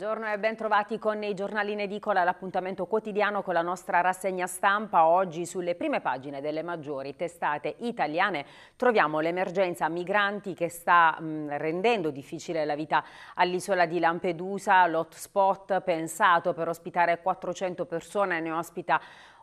Buongiorno e ben trovati con i giornali in edicola, l'appuntamento quotidiano con la nostra rassegna stampa. Oggi sulle prime pagine delle maggiori testate italiane troviamo l'emergenza migranti che sta mh, mm, rendendo difficile la vita all'isola di Lampedusa, l'hotspot pensato per ospitare 400 persone ne ospita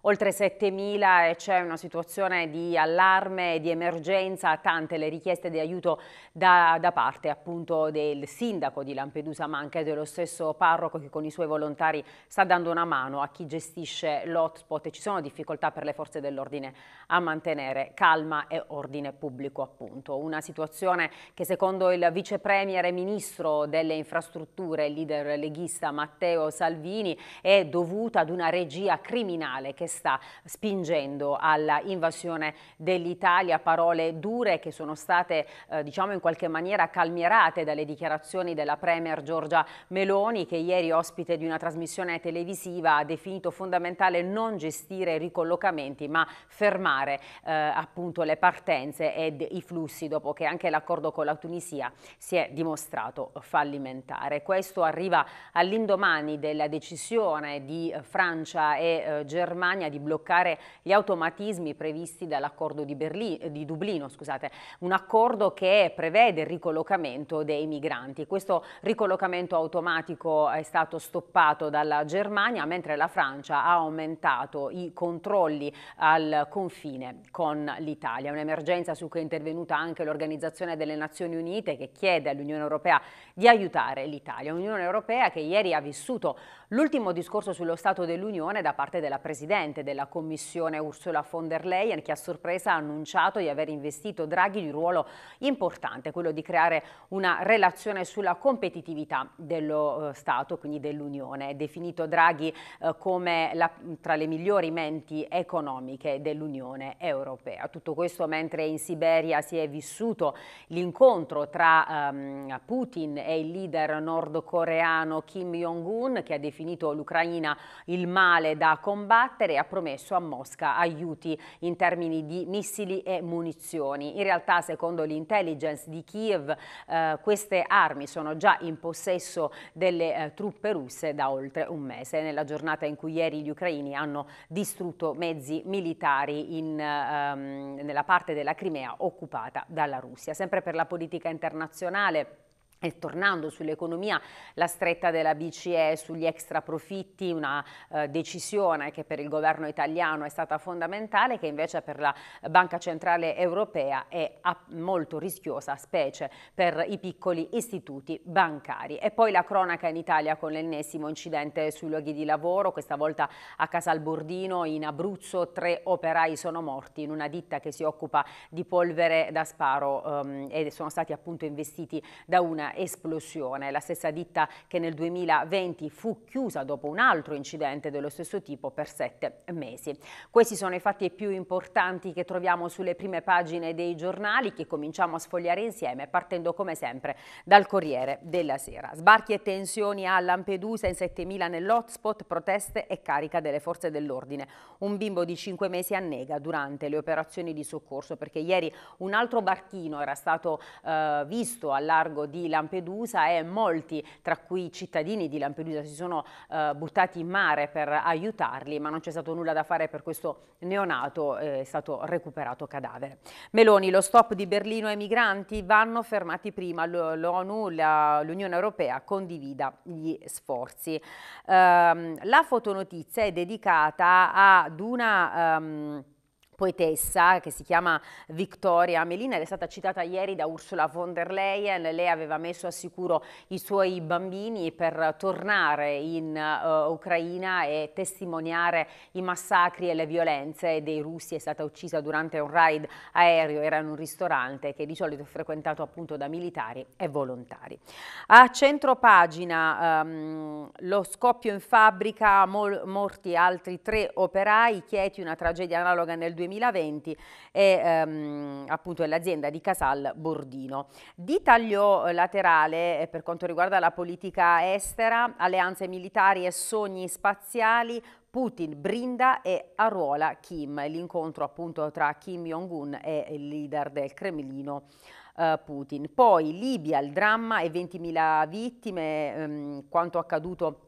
oltre 7.000 e c'è una situazione di allarme e di emergenza, tante le richieste di aiuto da, da parte appunto del sindaco di Lampedusa ma anche dello stesso parroco che con i suoi volontari sta dando una mano a chi gestisce l'hotspot e ci sono difficoltà per le forze dell'ordine a mantenere calma e ordine pubblico appunto. Una situazione che secondo il vice premier e ministro delle infrastrutture, il leader leghista Matteo Salvini, è dovuta ad una regia criminale che sta spingendo alla invasione dell'Italia, parole dure che sono state eh, diciamo in qualche maniera calmierate dalle dichiarazioni della Premier Giorgia Meloni che ieri ospite di una trasmissione televisiva ha definito fondamentale non gestire i ricollocamenti ma fermare eh, appunto le partenze ed i flussi dopo che anche l'accordo con la Tunisia si è dimostrato fallimentare. Questo arriva all'indomani della decisione di eh, Francia e eh, Germania Germania di bloccare gli automatismi previsti dall'accordo di, eh, di Dublino, scusate, un accordo che prevede il ricollocamento dei migranti. Questo ricollocamento automatico è stato stoppato dalla Germania, mentre la Francia ha aumentato i controlli al confine con l'Italia. Un'emergenza su cui è intervenuta anche l'Organizzazione delle Nazioni Unite che chiede all'Unione Europea di aiutare l'Italia. Un'Unione Europea che ieri ha vissuto l'ultimo discorso sullo Stato dell'Unione da parte della Presidente presidente della Commissione Ursula von der Leyen che a sorpresa ha annunciato di aver investito Draghi in un ruolo importante, quello di creare una relazione sulla competitività dello eh, Stato, quindi dell'Unione. È definito Draghi eh, come la, tra le migliori menti economiche dell'Unione Europea. Tutto questo mentre in Siberia si è vissuto l'incontro tra ehm, Putin e il leader nordcoreano Kim Jong-un che ha definito l'Ucraina il male da combattere ha promesso a Mosca aiuti in termini di missili e munizioni. In realtà, secondo l'intelligence di Kiev, eh, queste armi sono già in possesso delle eh, truppe russe da oltre un mese, nella giornata in cui ieri gli ucraini hanno distrutto mezzi militari in, ehm, nella parte della Crimea occupata dalla Russia. Sempre per la politica internazionale e tornando sull'economia, la stretta della BCE sugli extra profitti, una eh, decisione che per il governo italiano è stata fondamentale, che invece per la Banca Centrale Europea è molto rischiosa, specie per i piccoli istituti bancari. E poi la cronaca in Italia con l'ennesimo incidente sui luoghi di lavoro, questa volta a Casalbordino in Abruzzo, tre operai sono morti in una ditta che si occupa di polvere da sparo ehm, e sono stati appunto investiti da una esplosione. La stessa ditta che nel 2020 fu chiusa dopo un altro incidente dello stesso tipo per sette mesi. Questi sono i fatti più importanti che troviamo sulle prime pagine dei giornali che cominciamo a sfogliare insieme partendo come sempre dal Corriere della Sera. Sbarchi e tensioni a Lampedusa in 7.000 nell'hotspot, proteste e carica delle forze dell'ordine. Un bimbo di 5 mesi annega durante le operazioni di soccorso perché ieri un altro barchino era stato eh, visto al largo di Lampedusa Lampedusa e molti, tra cui i cittadini di Lampedusa, si sono eh, buttati in mare per aiutarli, ma non c'è stato nulla da fare per questo neonato, eh, è stato recuperato cadavere. Meloni, lo stop di Berlino ai migranti vanno fermati prima, l'ONU, l'Unione Europea condivida gli sforzi. Um, la fotonotizia è dedicata ad una... Um, poetessa che si chiama Victoria Melina ed è stata citata ieri da Ursula von der Leyen, lei aveva messo a sicuro i suoi bambini per tornare in uh, Ucraina e testimoniare i massacri e le violenze dei russi, è stata uccisa durante un raid aereo, era in un ristorante che di solito è frequentato appunto da militari e volontari. A centro pagina um, ehm, lo scoppio in fabbrica, morti altri tre operai, Chieti una tragedia analoga nel 2000 2020 e ehm, appunto è l'azienda di Casal Bordino. Di taglio eh, laterale eh, per quanto riguarda la politica estera, alleanze militari e sogni spaziali, Putin brinda e arruola Kim, l'incontro appunto tra Kim Jong-un e il leader del Cremlino. Eh, Putin. Poi Libia, il dramma e 20.000 vittime, ehm, quanto accaduto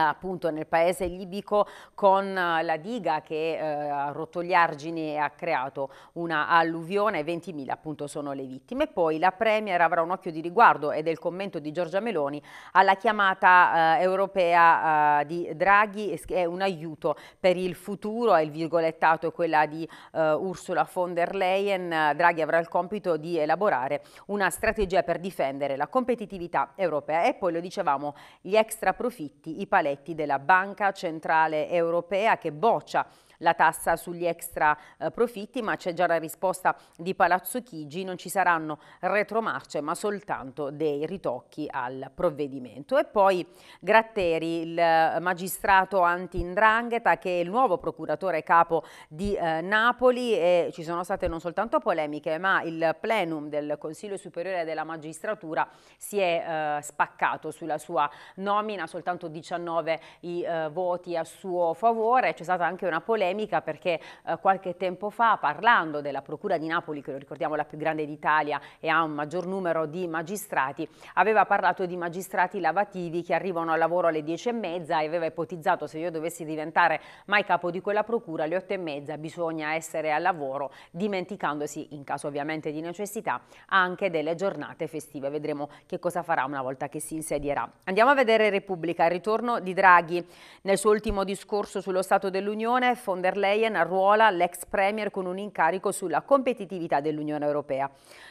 appunto nel paese libico con eh, la diga che eh, argini e ha creato una alluvione, 20.000 appunto sono le vittime. Poi la Premier avrà un occhio di riguardo e del commento di Giorgia Meloni alla chiamata eh, europea eh, di Draghi, che è un aiuto per il futuro, il virgolettato è quella di eh, Ursula von der Leyen, Draghi avrà il compito di elaborare una strategia per difendere la competitività europea e poi lo dicevamo gli extra profitti, i palazzi paletti della Banca Centrale Europea che boccia la tassa sugli extra eh, profitti, ma c'è già la risposta di Palazzo Chigi, non ci saranno retromarce ma soltanto dei ritocchi al provvedimento. E poi Gratteri, il eh, magistrato anti-indrangheta che è il nuovo procuratore capo di eh, Napoli e ci sono state non soltanto polemiche ma il plenum del Consiglio Superiore della Magistratura si è eh, spaccato sulla sua nomina, soltanto 19 i eh, voti a suo favore, c'è stata anche una polemica polemica perché eh, qualche tempo fa parlando della Procura di Napoli, che lo ricordiamo la più grande d'Italia e ha un maggior numero di magistrati, aveva parlato di magistrati lavativi che arrivano al lavoro alle 10 e mezza e aveva ipotizzato se io dovessi diventare mai capo di quella procura alle 8 e mezza bisogna essere al lavoro dimenticandosi, in caso ovviamente di necessità, anche delle giornate festive. Vedremo che cosa farà una volta che si insedierà. Andiamo a vedere Repubblica, il ritorno di Draghi. Nel suo ultimo discorso sullo Stato dell'Unione, von der Leyen arruola l'ex Premier con un incarico sulla competitività dell'Unione Europea.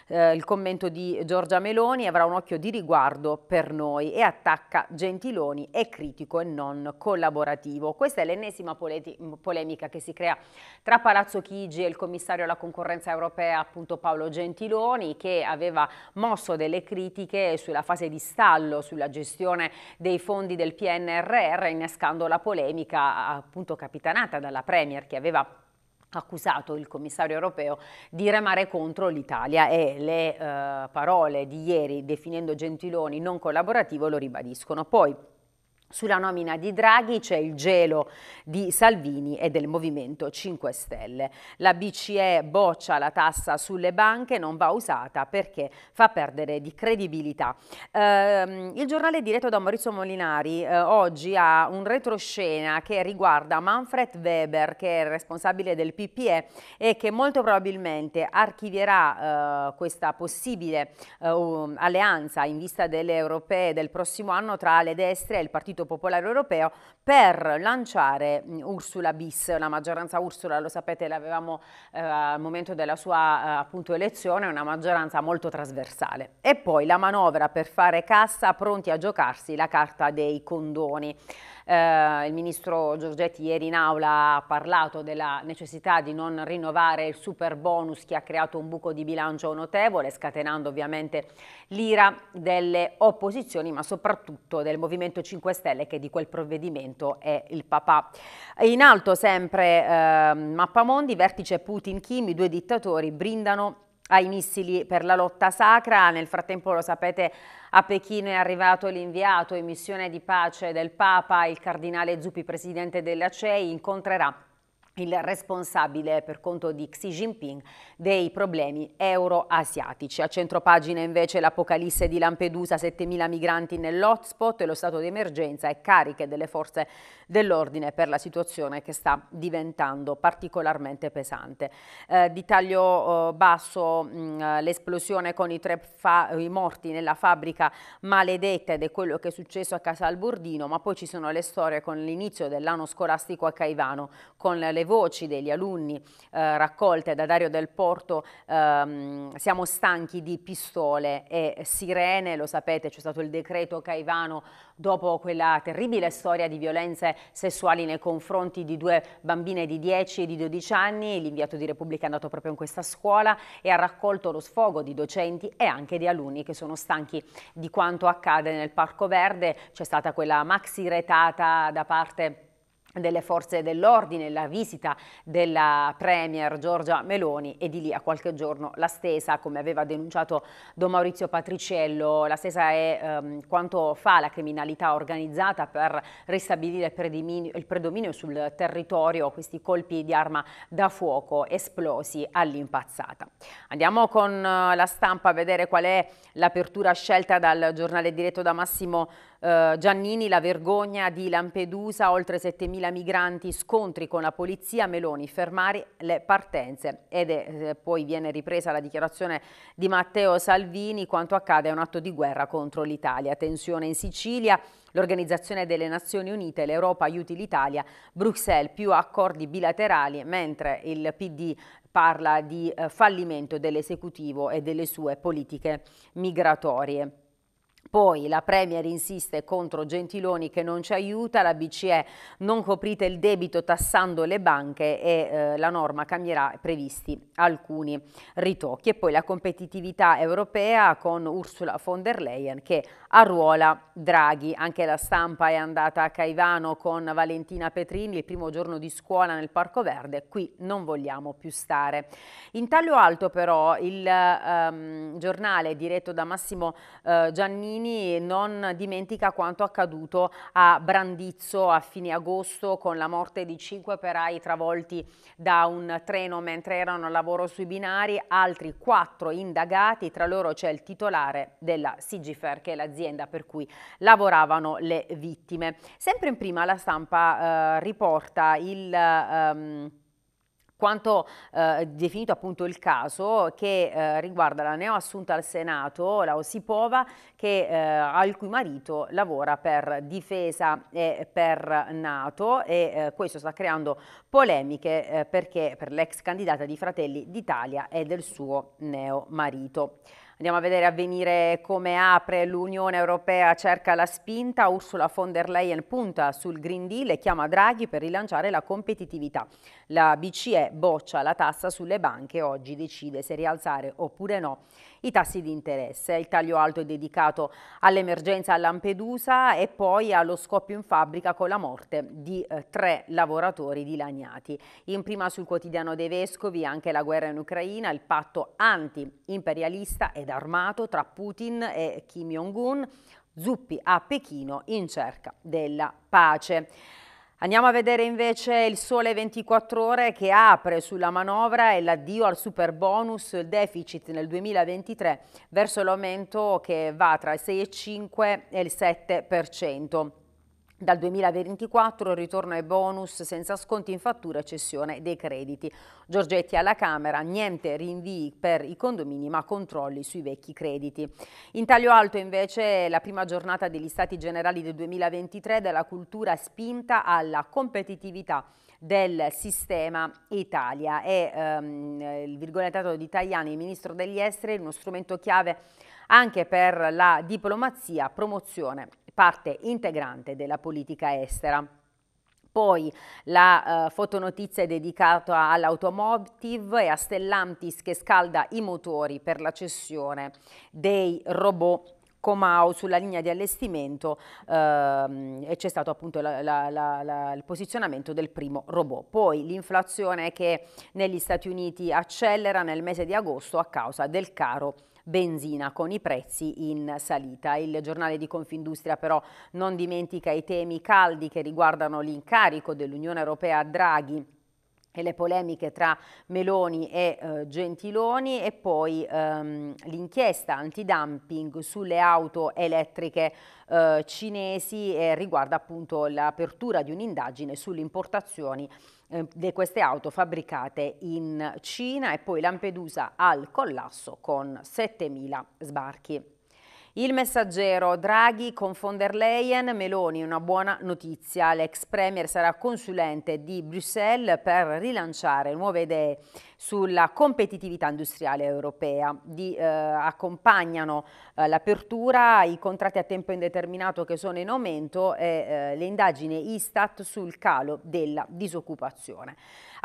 Eh, il commento di Giorgia Meloni avrà un occhio di riguardo per noi e attacca Gentiloni, è critico e non collaborativo. Questa è l'ennesima polemica che si crea tra Palazzo Chigi e il commissario alla concorrenza europea appunto Paolo Gentiloni che aveva mosso delle critiche sulla fase di stallo, sulla gestione dei fondi del PNRR innescando la polemica appunto capitanata dalla Premier che aveva accusato il commissario europeo di remare contro l'Italia e le eh, parole di ieri definendo Gentiloni non collaborativo lo ribadiscono. Poi sulla nomina di Draghi c'è il gelo di Salvini e del Movimento 5 Stelle. La BCE boccia la tassa sulle banche, non va usata perché fa perdere di credibilità. Eh, il giornale diretto da Maurizio Molinari eh, oggi ha un retroscena che riguarda Manfred Weber, che è il responsabile del PPE e che molto probabilmente archivierà eh, questa possibile eh, alleanza in vista delle europee del prossimo anno tra le destre e il Partito Partito Popolare Europeo per lanciare Ursula bis, la maggioranza Ursula lo sapete l'avevamo eh, al momento della sua eh, appunto elezione, una maggioranza molto trasversale. E poi la manovra per fare cassa pronti a giocarsi la carta dei condoni. Eh, il ministro Giorgetti ieri in aula ha parlato della necessità di non rinnovare il super bonus che ha creato un buco di bilancio notevole, scatenando ovviamente l'ira delle opposizioni, ma soprattutto del Movimento 5 Stelle Raffaele che di quel provvedimento è il papà. In alto sempre eh, Mappamondi, vertice Putin-Kim, i due dittatori brindano ai missili per la lotta sacra. Nel frattempo, lo sapete, a Pechino è arrivato l'inviato in missione di pace del Papa, il cardinale Zuppi, presidente della CEI, incontrerà il responsabile per conto di Xi Jinping dei problemi euroasiatici. A centropagina invece l'apocalisse di Lampedusa, 7.000 migranti nell'hotspot e lo stato di emergenza e cariche delle forze dell'ordine per la situazione che sta diventando particolarmente pesante. Eh, di taglio eh, basso mm, l'esplosione con i tre i morti nella fabbrica maledetta ed è quello che è successo a Casalburdino, ma poi ci sono le storie con l'inizio dell'anno scolastico a Caivano con le le voci degli alunni eh, raccolte da Dario Del Porto, ehm, siamo stanchi di pistole e sirene, lo sapete c'è stato il decreto Caivano dopo quella terribile storia di violenze sessuali nei confronti di due bambine di 10 e di 12 anni, l'inviato di Repubblica è andato proprio in questa scuola e ha raccolto lo sfogo di docenti e anche di alunni che sono stanchi di quanto accade nel Parco Verde, c'è stata quella maxi retata da parte delle forze dell'ordine, la visita della Premier Giorgia Meloni e di lì a qualche giorno la stesa, come aveva denunciato Don Maurizio Patriciello, la stesa è ehm, quanto fa la criminalità organizzata per ristabilire il predominio, il predominio sul territorio, questi colpi di arma da fuoco esplosi all'impazzata. Andiamo con eh, la stampa a vedere qual è l'apertura scelta dal giornale diretto da Massimo eh, Giannini, la vergogna di Lampedusa, oltre 7.000 migranti, scontri con la polizia, Meloni, fermare le partenze. Ed è, eh, poi viene ripresa la dichiarazione di Matteo Salvini, quanto accade è un atto di guerra contro l'Italia. Tensione in Sicilia, l'Organizzazione delle Nazioni Unite, l'Europa aiuti l'Italia, Bruxelles più accordi bilaterali, mentre il PD parla di eh, fallimento dell'esecutivo e delle sue politiche migratorie. Poi la Premier insiste contro Gentiloni che non ci aiuta, la BCE non coprite il debito tassando le banche e eh, la norma cambierà previsti alcuni ritocchi. E poi la competitività europea con Ursula von der Leyen che arruola Draghi. Anche la stampa è andata a Caivano con Valentina Petrini il primo giorno di scuola nel Parco Verde. Qui non vogliamo più stare. In taglio alto però il ehm, giornale diretto da Massimo eh, Giannini Salvini non dimentica quanto accaduto a Brandizzo a fine agosto con la morte di cinque operai travolti da un treno mentre erano a lavoro sui binari, altri quattro indagati, tra loro c'è il titolare della Sigifer che è l'azienda per cui lavoravano le vittime. Sempre in prima la stampa eh, riporta il... Ehm, quanto eh, definito appunto il caso che eh, riguarda la neoassunta al Senato, la Osipova, che, eh, al cui marito lavora per difesa e per Nato e eh, questo sta creando polemiche eh, perché per l'ex candidata di Fratelli d'Italia e del suo neo marito. Andiamo a vedere avvenire come apre l'Unione Europea cerca la spinta. Ursula von der Leyen punta sul Green Deal e chiama Draghi per rilanciare la competitività. La BCE boccia la tassa sulle banche e oggi decide se rialzare oppure no i tassi di interesse. Il taglio alto è dedicato all'emergenza a Lampedusa e poi allo scoppio in fabbrica con la morte di eh, tre lavoratori dilaniati. In prima sul quotidiano dei Vescovi anche la guerra in Ucraina, il patto anti-imperialista e ed armato tra Putin e Kim Jong-un, Zuppi a Pechino in cerca della pace. Andiamo a vedere invece il sole 24 ore che apre sulla manovra e l'addio al super bonus deficit nel 2023 verso l'aumento che va tra il 6,5 e il 7%. Dal 2024 il ritorno ai bonus senza sconti in fattura e cessione dei crediti. Giorgetti alla Camera, niente rinvii per i condomini ma controlli sui vecchi crediti. In taglio alto invece la prima giornata degli Stati Generali del 2023 della cultura spinta alla competitività del sistema Italia e ehm, il virgolettato di Tajani, il ministro degli esteri, uno strumento chiave anche per la diplomazia, promozione, parte integrante della politica estera. Poi la eh, fotonotizia è dedicata all'automotive e a Stellantis che scalda i motori per la cessione dei robot Comau sulla linea di allestimento ehm, e c'è stato appunto la, la, la, il posizionamento del primo robot. Poi l'inflazione che negli Stati Uniti accelera nel mese di agosto a causa del caro benzina con i prezzi in salita. Il giornale di Confindustria però non dimentica i temi caldi che riguardano l'incarico dell'Unione Europea a Draghi e le polemiche tra Meloni e eh, Gentiloni e poi ehm, l'inchiesta antidumping sulle auto elettriche eh, cinesi e riguarda appunto l'apertura di un'indagine sulle importazioni Ehm, di queste auto fabbricate in Cina e poi Lampedusa al collasso con 7.000 sbarchi. Il messaggero Draghi con von der Leyen, Meloni una buona notizia, l'ex premier sarà consulente di Bruxelles per rilanciare nuove idee sulla competitività industriale europea. Di, eh, accompagnano eh, l'apertura i contratti a tempo indeterminato che sono in aumento e eh, le indagini Istat sul calo della disoccupazione.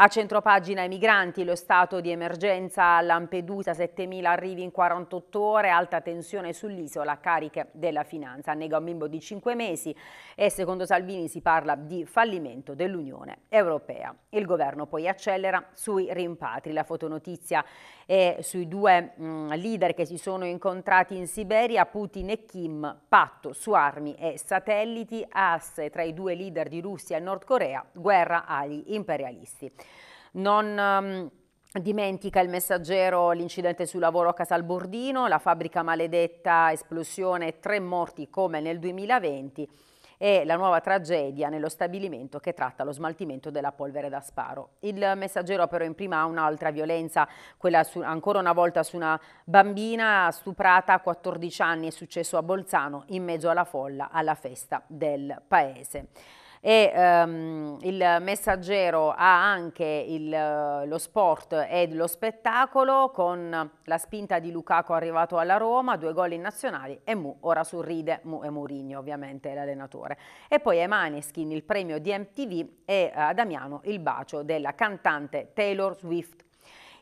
A centropagina i migranti, lo stato di emergenza a Lampedusa, 7.000 arrivi in 48 ore, alta tensione sull'isola, cariche della finanza. Annega un bimbo di 5 mesi e secondo Salvini si parla di fallimento dell'Unione Europea. Il governo poi accelera sui rimpatri. La fotonotizia è sui due mh, mm, leader che si sono incontrati in Siberia, Putin e Kim, patto su armi e satelliti, asse tra i due leader di Russia e Nord Corea, guerra agli imperialisti. Non... Um, Dimentica il messaggero l'incidente sul lavoro a Casalbordino, la fabbrica maledetta, esplosione, tre morti come nel 2020 e la nuova tragedia nello stabilimento che tratta lo smaltimento della polvere da sparo. Il messaggero però in prima ha un'altra violenza, quella su, ancora una volta su una bambina stuprata a 14 anni, è successo a Bolzano in mezzo alla folla alla festa del paese e ehm, il messaggero ha anche il, lo sport ed lo spettacolo con la spinta di Lukaku arrivato alla Roma, due gol in nazionali e Mu ora sorride, Mu e Murigno ovviamente l'allenatore. E poi ai Maneskin il premio di MTV e eh, a Damiano il bacio della cantante Taylor Swift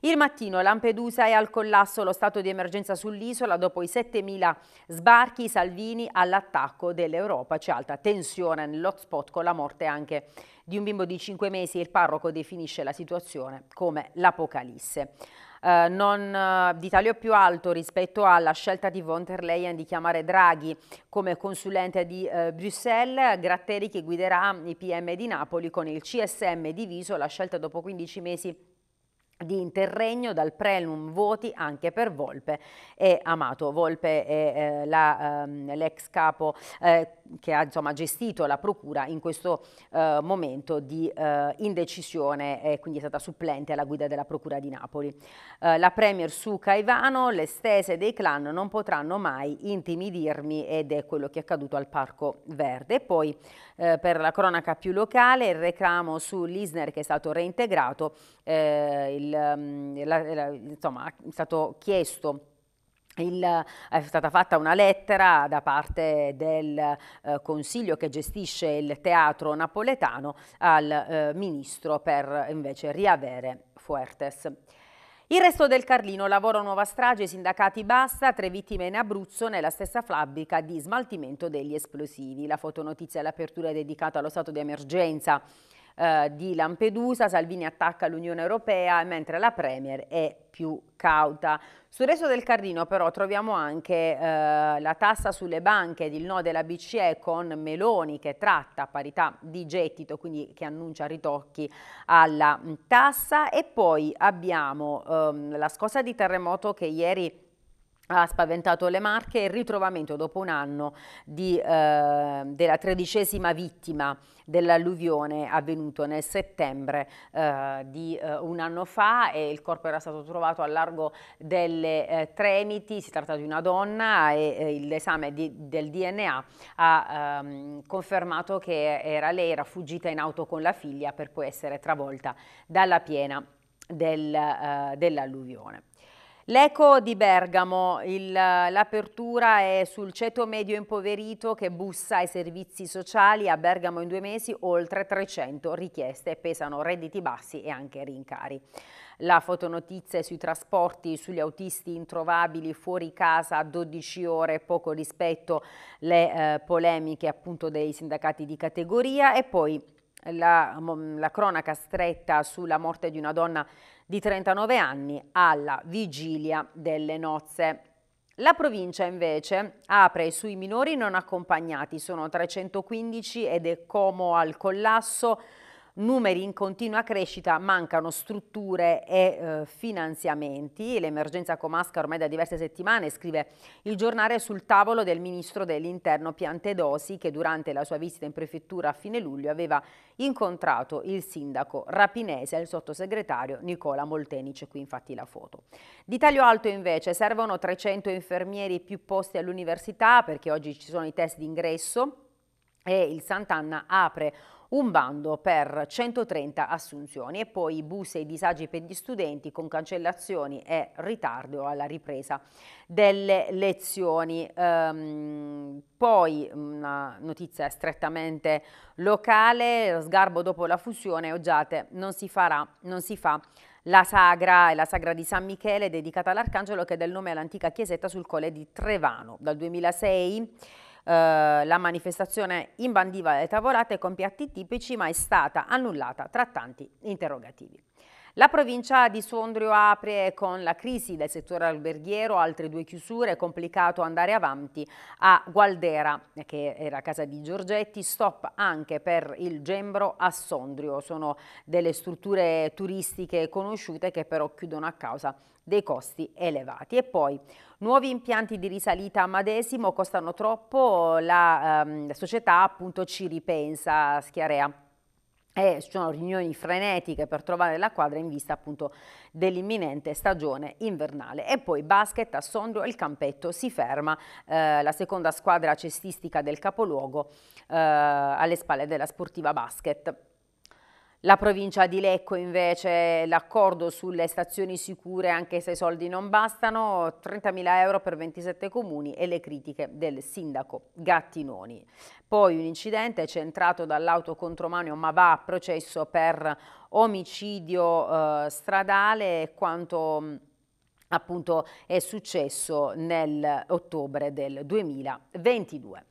il mattino Lampedusa è al collasso lo stato di emergenza sull'isola dopo i 7.000 sbarchi Salvini all'attacco dell'Europa. C'è alta tensione nell'hotspot con la morte anche di un bimbo di 5 mesi. Il parroco definisce la situazione come l'apocalisse. Eh, non eh, di taglio più alto rispetto alla scelta di von der Leyen di chiamare Draghi come consulente di eh, Bruxelles, Gratteri che guiderà i PM di Napoli con il CSM diviso, la scelta dopo 15 mesi di interregno dal prelum voti anche per Volpe e Amato. Volpe è eh, ehm, l'ex ehm, capo eh, che ha insomma, gestito la procura in questo eh, momento di eh, indecisione e quindi è stata supplente alla guida della procura di Napoli. Eh, la premier su Caivano, le stese dei clan non potranno mai intimidirmi ed è quello che è accaduto al Parco Verde. Poi eh, per la cronaca più locale, il reclamo sull'Isner che è stato reintegrato, eh, il, mm, la, la, insomma, è stato chiesto il, è stata fatta una lettera da parte del eh, Consiglio che gestisce il teatro napoletano al eh, Ministro per invece riavere Fuertes. Il resto del Carlino, lavoro nuova strage, sindacati basta, tre vittime in Abruzzo nella stessa fabbrica di smaltimento degli esplosivi. La fotonotizia all'apertura è dedicata allo stato di emergenza eh, di Lampedusa, Salvini attacca l'Unione Europea, mentre la Premier è più cauta. Sul resto del Carlino però troviamo anche eh, la tassa sulle banche ed il no della BCE con Meloni che tratta parità di gettito, quindi che annuncia ritocchi alla mm, tassa e poi abbiamo ehm, la scossa di terremoto che ieri ha spaventato le marche il ritrovamento dopo un anno di, eh, della tredicesima vittima dell'alluvione avvenuto nel settembre eh, di eh, un anno fa e il corpo era stato trovato a largo delle eh, Tremiti, si tratta di una donna e eh, l'esame del DNA ha ehm, confermato che era lei, era fuggita in auto con la figlia per poi essere travolta dalla piena del, eh, dell'alluvione. L'eco di Bergamo, l'apertura è sul ceto medio impoverito che bussa ai servizi sociali. A Bergamo in due mesi oltre 300 richieste, pesano redditi bassi e anche rincari. La fotonotizia sui trasporti, sugli autisti introvabili fuori casa a 12 ore, poco rispetto alle eh, polemiche appunto dei sindacati di categoria e poi la, mm, la cronaca stretta sulla morte di una donna di 39 anni alla vigilia delle nozze. La provincia invece apre sui minori non accompagnati, sono 315 ed è Como al collasso, numeri in continua crescita, mancano strutture e eh, finanziamenti. L'emergenza Comasca ormai da diverse settimane, scrive il giornale sul tavolo del ministro dell'interno Piantedosi che durante la sua visita in prefettura a fine luglio aveva incontrato il sindaco Rapinese e il sottosegretario Nicola Molteni, c'è qui infatti la foto. Di taglio alto invece servono 300 infermieri più posti all'università perché oggi ci sono i test d'ingresso e il Sant'Anna apre un bando per 130 assunzioni e poi buse e disagi per gli studenti con cancellazioni e ritardo alla ripresa delle lezioni. Ehm, poi una notizia strettamente locale, sgarbo dopo la fusione, Oggiate non si, farà, non si fa la sagra è la sagra di San Michele dedicata all'Arcangelo che dà il nome all'antica chiesetta sul colle di Trevano. Dal 2006 eh, la manifestazione imbandiva le tavolate con piatti tipici ma è stata annullata tra tanti interrogativi. La provincia di Sondrio apre con la crisi del settore alberghiero, altre due chiusure, è complicato andare avanti. A Gualdera, che era casa di Giorgetti, stop anche per il Gembro a Sondrio. Sono delle strutture turistiche conosciute che però chiudono a causa dei costi elevati. E poi nuovi impianti di risalita a Madesimo costano troppo, la, ehm, società appunto ci ripensa, Schiarea e sono riunioni frenetiche per trovare la quadra in vista appunto dell'imminente stagione invernale. E poi basket a Sondrio il campetto si ferma, eh, la seconda squadra cestistica del capoluogo eh, alle spalle della sportiva basket. La provincia di Lecco invece l'accordo sulle stazioni sicure anche se i soldi non bastano, 30.000 euro per 27 comuni e le critiche del sindaco Gattinoni. Poi un incidente centrato dall'auto contromano ma va a processo per omicidio eh, stradale quanto appunto è successo nell'ottobre del 2022.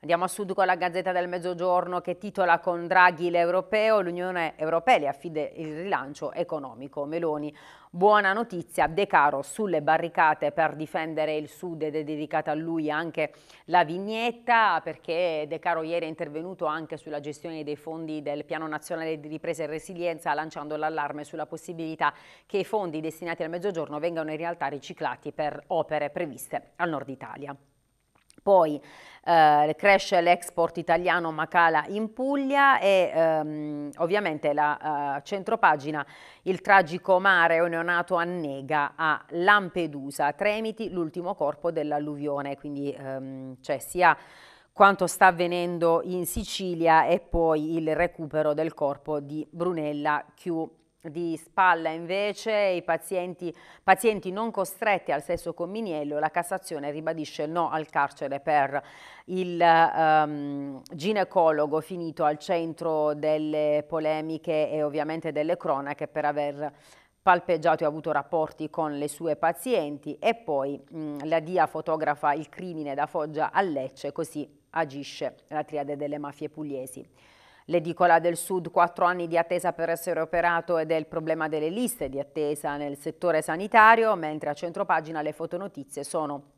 Andiamo a sud con la Gazzetta del Mezzogiorno che titola con Draghi l'europeo, l'Unione Europea le affida il rilancio economico. Meloni, buona notizia, De Caro sulle barricate per difendere il sud ed è dedicata a lui anche la vignetta perché De Caro ieri è intervenuto anche sulla gestione dei fondi del Piano Nazionale di Ripresa e Resilienza lanciando l'allarme sulla possibilità che i fondi destinati al Mezzogiorno vengano in realtà riciclati per opere previste al nord Italia. Poi eh, cresce l'export italiano ma cala in Puglia e ehm, ovviamente la eh, centropagina Il tragico mare o neonato annega a Lampedusa, Tremiti, l'ultimo corpo dell'alluvione, quindi ehm, c'è cioè sia quanto sta avvenendo in Sicilia e poi il recupero del corpo di Brunella Chiù di spalla invece i pazienti, pazienti, non costretti al sesso con Miniello, la Cassazione ribadisce no al carcere per il um, ginecologo finito al centro delle polemiche e ovviamente delle cronache per aver palpeggiato e avuto rapporti con le sue pazienti e poi mh, la DIA fotografa il crimine da Foggia a Lecce, così agisce la triade delle mafie pugliesi. L'edicola del Sud, quattro anni di attesa per essere operato ed è il problema delle liste di attesa nel settore sanitario, mentre a centropagina le fotonotizie sono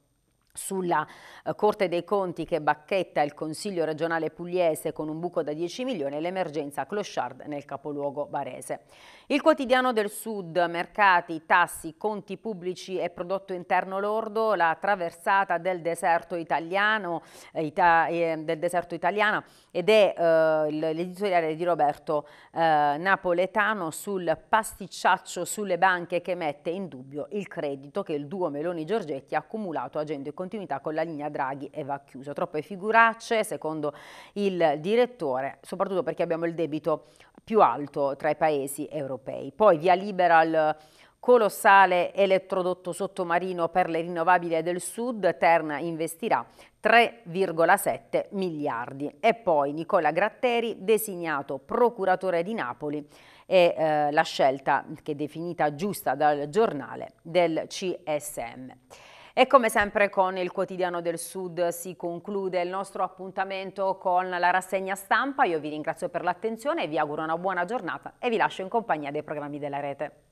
sulla eh, Corte dei Conti che bacchetta il Consiglio regionale pugliese con un buco da 10 milioni e l'emergenza clochard nel capoluogo barese. Il quotidiano del Sud, mercati, tassi, conti pubblici e prodotto interno lordo, la traversata del deserto italiano, eh, ita, eh, del deserto italiana ed è eh, l'editoriale di Roberto eh, Napoletano sul pasticciaccio sulle banche che mette in dubbio il credito che il duo Meloni-Giorgetti ha accumulato agendo in continuità con la linea Draghi e va chiuso. Troppe figuracce, secondo il direttore, soprattutto perché abbiamo il debito più alto tra i paesi europei. Poi via libera al Colossale elettrodotto sottomarino per le rinnovabili del Sud, Terna investirà 3,7 miliardi. E poi Nicola Gratteri, designato procuratore di Napoli, e eh, la scelta che è definita giusta dal giornale del CSM. E come sempre con il quotidiano del Sud si conclude il nostro appuntamento con la rassegna stampa. Io vi ringrazio per l'attenzione, vi auguro una buona giornata e vi lascio in compagnia dei programmi della rete.